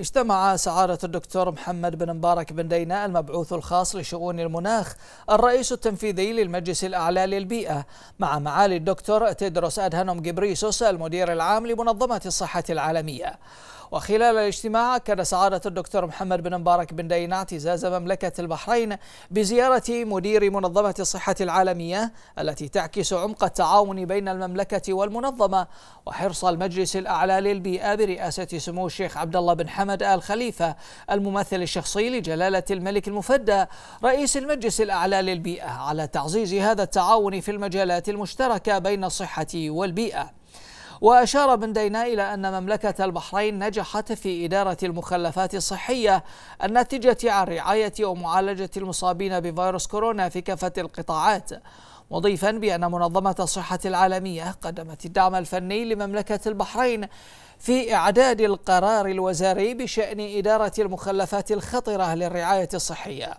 اجتمع سعارة الدكتور محمد بن مبارك بن دينا المبعوث الخاص لشؤون المناخ الرئيس التنفيذي للمجلس الأعلى للبيئة مع معالي الدكتور تيدروس أدهانوم جبريسوس المدير العام لمنظمة الصحة العالمية وخلال الاجتماع كان سعادة الدكتور محمد بن مبارك بن دينات زاز مملكة البحرين بزيارة مدير منظمة الصحة العالمية التي تعكس عمق التعاون بين المملكة والمنظمة وحرص المجلس الأعلى للبيئة برئاسة سمو الشيخ عبد الله بن حمد آل خليفة الممثل الشخصي لجلالة الملك المفدى رئيس المجلس الأعلى للبيئة على تعزيز هذا التعاون في المجالات المشتركة بين الصحة والبيئة وأشار بن دينا إلى أن مملكة البحرين نجحت في إدارة المخلفات الصحية الناتجة عن رعاية ومعالجة المصابين بفيروس كورونا في كافة القطاعات مضيفا بأن منظمة الصحة العالمية قدمت الدعم الفني لمملكة البحرين في إعداد القرار الوزاري بشأن إدارة المخلفات الخطرة للرعاية الصحية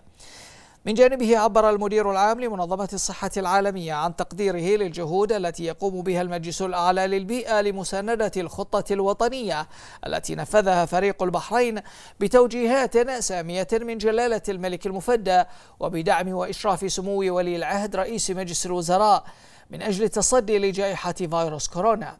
من جانبه عبر المدير العام لمنظمة الصحة العالمية عن تقديره للجهود التي يقوم بها المجلس الأعلى للبيئة لمساندة الخطة الوطنية التي نفذها فريق البحرين بتوجيهات سامية من جلالة الملك المفدى وبدعم وإشراف سمو ولي العهد رئيس مجلس الوزراء من أجل التصدي لجائحة فيروس كورونا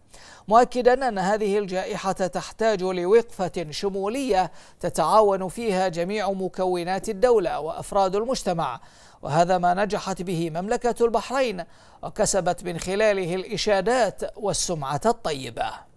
مؤكدا أن هذه الجائحة تحتاج لوقفة شمولية تتعاون فيها جميع مكونات الدولة وأفراد المجتمع وهذا ما نجحت به مملكة البحرين وكسبت من خلاله الإشادات والسمعة الطيبة